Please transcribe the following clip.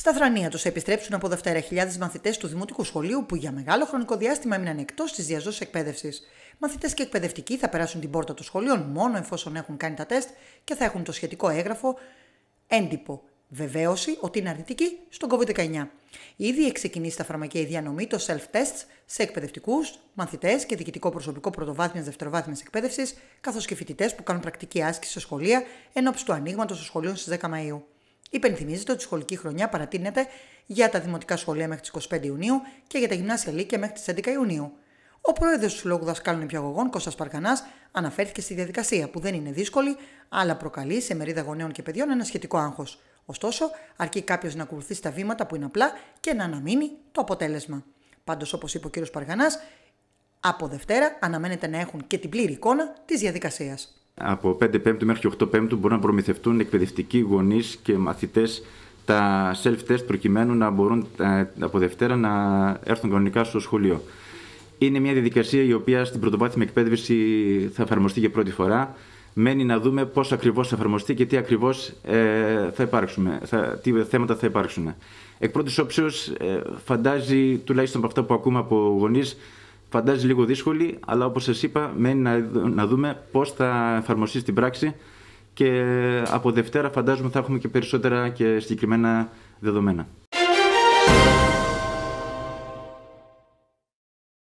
Στα θρανία τους επιστρέψουν από Δευτέρα χιλιάδες μαθητές του Δημοτικού Σχολείου που για μεγάλο χρονικό διάστημα έμειναν εκτός της διαζώσης εκπαίδευσης. Μαθητές και εκπαιδευτικοί θα περάσουν την πόρτα των σχολείων μόνο εφόσον έχουν κάνει τα τεστ και θα έχουν το σχετικό έγγραφο έντυπο βεβαίωση ότι είναι αρνητική στον COVID-19. Ήδη έχει ξεκινήσει στα φαρμακεία η διανομή των self-tests σε εκπαιδευτικούς, μαθητές και διοικητικό προσωπικό πρωτοβάθμιας δευτεροβάθμιας εκπαίδευσης, καθώς και φοιτητές που κάνουν πρακτική άσκηση σε σχολεία εν ώψη του ανοίγματος των σχολείων στις 10 Μαου. Υπενθυμίζεται ότι η σχολική χρονιά παρατείνεται για τα δημοτικά σχολεία μέχρι τις 25 Ιουνίου και για τα γυμνάσια Λύκεια μέχρι τις 11 Ιουνίου. Ο πρόεδρος του Συλλόγου Δασκάλων Υπηαγωγών, Κώστας Παρκανάς, αναφέρθηκε στη διαδικασία που δεν είναι δύσκολη, αλλά προκαλεί σε μερίδα γονέων και παιδιών ένα σχετικό άγχος. Ωστόσο, αρκεί κάποιος να ακολουθήσει τα βήματα που είναι απλά και να αναμείνει το αποτέλεσμα. Πάντως, όπως είπε ο κ. Παργανά, από Δευτέρα αναμένεται να έχουν και την πλήρη εικόνα της διαδικασίας από 5 Πέμπτου μέχρι 8 Πέμπτου μπορούν να προμηθευτούν εκπαιδευτικοί γονείς και μαθητές τα self-test προκειμένου να μπορούν ε, από Δευτέρα να έρθουν κανονικά στο σχολείο. Είναι μια διαδικασία η οποία στην πρωτοβάθμια εκπαίδευση θα εφαρμοστεί για πρώτη φορά. Μένει να δούμε πώς ακριβώς θα εφαρμοστεί και τι ακριβώς ε, θα υπάρξουμε, τι θέματα θα υπάρξουν. Εκ πρώτης όψεως, ε, φαντάζει τουλάχιστον από αυτά που ακούμε από γονείς, φαντάζει λίγο δύσκολη, αλλά όπως σας είπα, μένει να δούμε πώς θα εφαρμοστεί στην πράξη και από Δευτέρα φαντάζομαι θα έχουμε και περισσότερα και συγκεκριμένα δεδομένα.